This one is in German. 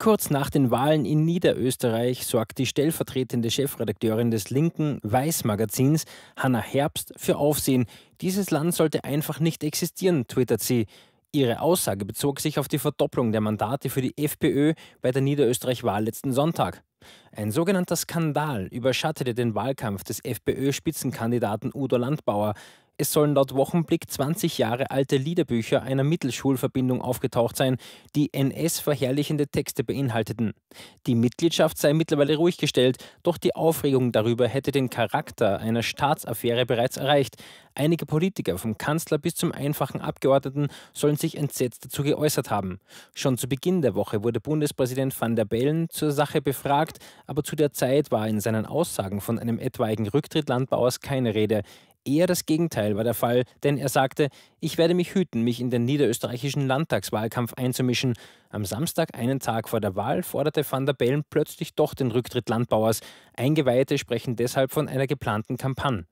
Kurz nach den Wahlen in Niederösterreich sorgt die stellvertretende Chefredakteurin des linken Weißmagazins, magazins Hanna Herbst, für Aufsehen. Dieses Land sollte einfach nicht existieren, twittert sie. Ihre Aussage bezog sich auf die Verdopplung der Mandate für die FPÖ bei der Niederösterreich-Wahl letzten Sonntag. Ein sogenannter Skandal überschattete den Wahlkampf des FPÖ-Spitzenkandidaten Udo Landbauer. Es sollen laut Wochenblick 20 Jahre alte Liederbücher einer Mittelschulverbindung aufgetaucht sein, die NS-verherrlichende Texte beinhalteten. Die Mitgliedschaft sei mittlerweile ruhig gestellt, doch die Aufregung darüber hätte den Charakter einer Staatsaffäre bereits erreicht. Einige Politiker, vom Kanzler bis zum einfachen Abgeordneten, sollen sich entsetzt dazu geäußert haben. Schon zu Beginn der Woche wurde Bundespräsident van der Bellen zur Sache befragt, aber zu der Zeit war in seinen Aussagen von einem etwaigen Rücktritt Landbauers keine Rede. Eher das Gegenteil war der Fall, denn er sagte, ich werde mich hüten, mich in den niederösterreichischen Landtagswahlkampf einzumischen. Am Samstag, einen Tag vor der Wahl, forderte van der Bellen plötzlich doch den Rücktritt Landbauers. Eingeweihte sprechen deshalb von einer geplanten Kampagne.